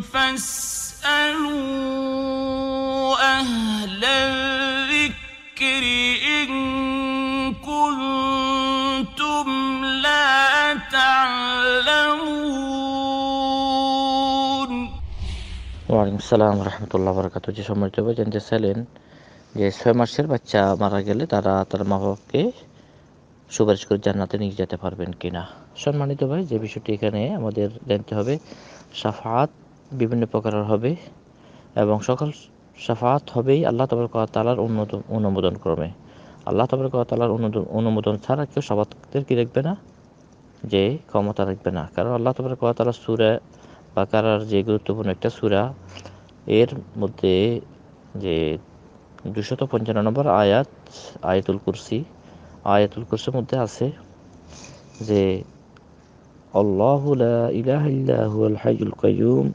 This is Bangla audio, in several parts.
فاسألوا أهل الذكر إن كنتم لا تعلمون ওয়ালাইকুম আসসালাম রহমতুল্লাহ বরকাত যে সম্মানিত বলছেন যে স্যালেন যে ছয় মাসের বাচ্চা মারা গেলে তারা তার মা বাবাকে সুপারিশ করে জান্নাতে নিয়ে যেতে পারবেন কিনা সম্মানিত ভাই যে বিষয়টি এখানে আমাদের জানতে হবে সাফাত বিভিন্ন প্রকারের হবে এবং সকল সাফাত হবেই আল্লাহ তবরক তালার অনুমোদন অনুমোদন ক্রমে আল্লাহ তবরক তালার অনুমোদন ছাড়া কেউ সাফাতদের কী রাখবে না যে ক্ষমতা রাখবে না কারণ আল্লাহ তবরক তালা সুরা বা কারার যে গুরুত্বপূর্ণ একটা সুরা এর মধ্যে যে দুশত পঞ্চান্ন নম্বর আয়াত আয়াতুল কুরসি আয়াতুল কুরসির মধ্যে আছে যে الله لا إله إلا هو الحي القيوم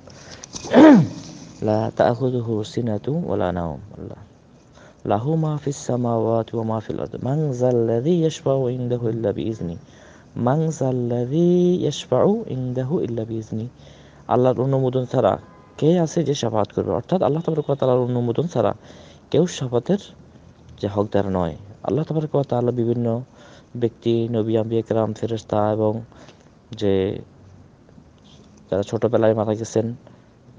لا تأخذه سنة ولا نوم الله له ما في السماوات وما في الأرض من ذا الذي يشفع عنده إلا بإذنه من ذا الذي يشفع عنده إلا بإذنه আল্লাহর অনুমোদন ছাড়া কে আছে যে সাফাত করবে অর্থাৎ আল্লাহ তালার অনুমোদন ছাড়া কেউ সাফাতের যে হকদার নয় আল্লাহ তালা বিভিন্ন ব্যক্তি নবী আম্বি একরাম ফেরেস্তা এবং যে যারা ছোটোবেলায় মারা গেছেন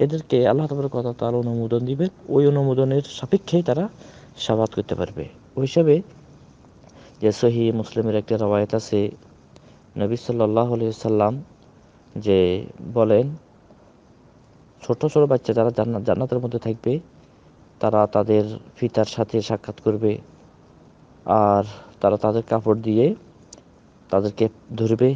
এদেরকে আল্লাহ তাবার কথা তার অনুমোদন দিবেন ওই অনুমোদনের সাপেক্ষেই তারা সাবাদ করতে পারবে ওই হিসাবে যে সহি মুসলিমের একটি রবায়ত আছে নবী সাল্লাহ সাল্লাম যে বলেন ছোট ছোট বাচ্চা যারা জান্নাতের মধ্যে থাকবে তারা তাদের ফিতার সাথে সাক্ষাৎ করবে আর তারা তাদের কাপড় দিয়ে তাদেরকে ধরবে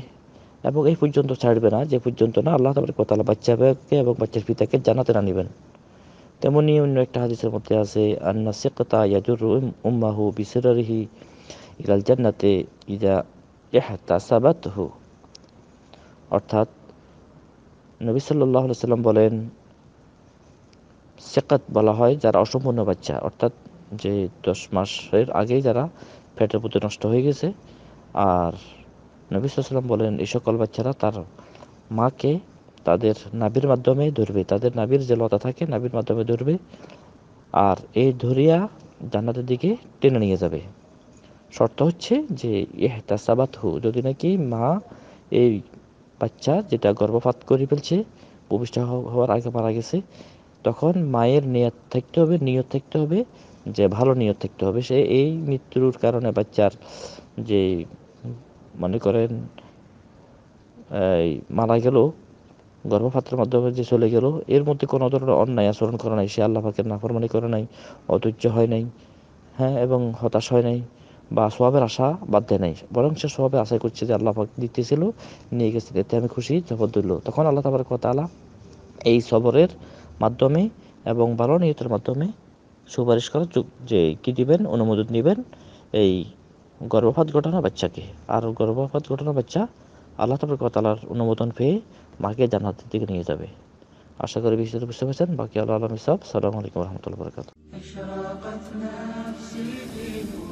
এবং এই পর্যন্ত ছাড়বে না যে পর্যন্ত না আল্লাহ তাবার বাচ্চা বাচ্চাকে এবং বাচ্চার পিতাকে জানাতে না নেবেন তেমনি অন্য একটা হাদিসের মধ্যে আছে আন্না সেকতা ইয়াজুর উম্মাহু বিসরারিহি ইলাল জান্নাতে ইদা এহাতা সাবাত হু অর্থাৎ নবী সাল্লাহ সাল্লাম বলেন সেকাত বলা হয় যারা অসম্পূর্ণ বাচ্চা অর্থাৎ যে দশ মাসের আগেই যারা ফেটের প্রতি নষ্ট হয়ে গেছে আর নবী সাল্লাম বলেন এই সকল বাচ্চারা তার মাকে তাদের নাবির মাধ্যমে ধরবে তাদের নাবির যে লতা থাকে নাবির মাধ্যমে ধরবে আর এই ধরিয়া জান্নাতের দিকে টেনে নিয়ে যাবে শর্ত হচ্ছে যে সাবাত হু যদি নাকি মা এই বাচ্চা যেটা গর্ভপাত করে ফেলছে প্রবিষ্ঠা হওয়ার আগে মারা গেছে তখন মায়ের নিয়ত থাকতে হবে নিয়ত থাকতে হবে যে ভালো নিয়ত থাকতে হবে সে এই মৃত্যুর কারণে বাচ্চার যে মনে করেন মারা গেল গর্ভপাত্রের মাধ্যমে যে চলে গেল এর মধ্যে কোনো ধরনের অন্যায় আচরণ করে নাই সে আল্লাহ পাকের নাফরমানি করে নাই অধৈর্য হয় নাই হ্যাঁ এবং হতাশ হয় নাই বা স্বভাবের আশা বাদ দেয় নাই বরং সে সোয়াবে আশাই করছে যে আল্লাহ দিতেছিল নিয়ে গেছে এতে আমি খুশি দিল তখন আল্লাহ তাবার তালা এই সবরের মাধ্যমে এবং বালনীয়তার মাধ্যমে সুপারিশ করার যে কী দিবেন অনুমোদন দিবেন এই গর্ভপাত ঘটানো বাচ্চাকে আর গর্ভপাত ঘটানো বাচ্চা আল্লাহ তবরকতালার অনুমোদন পেয়ে মাকে জান্নাতের দিকে নিয়ে যাবে আশা করি বিষয়টা বুঝতে পারছেন বাকি আল্লাহ আলম ইসাব সালামু বরকাত